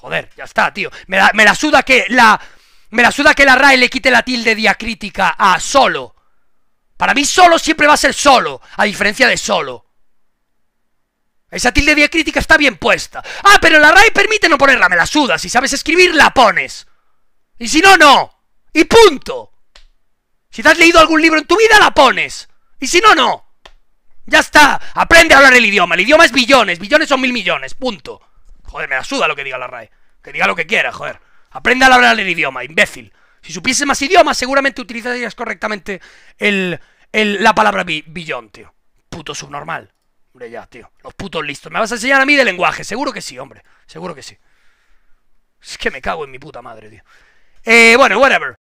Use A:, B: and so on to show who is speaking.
A: Joder, ya está, tío. Me la, suda que la... Me suda que la RAE le quite la tilde diacrítica a solo. Para mí solo siempre va a ser solo, a diferencia de solo. Esa tilde diacrítica está bien puesta. Ah, pero la RAE permite no ponerla, me la suda. Si sabes escribir, la pones. Y si no, no. Y punto. Si te has leído algún libro en tu vida, la pones. Y si no, no. Ya está. Aprende a hablar el idioma. El idioma es billones. Billones son mil millones. Punto. Joder, me la suda lo que diga la RAE. Que diga lo que quiera, joder. Aprende a hablar el idioma, imbécil. Si supiese más idiomas, seguramente utilizarías correctamente el, el, la palabra billón, tío. Puto subnormal. Hombre, ya, tío. Los putos listos. ¿Me vas a enseñar a mí de lenguaje? Seguro que sí, hombre. Seguro que sí. Es que me cago en mi puta madre, tío. Eh, bueno, whatever.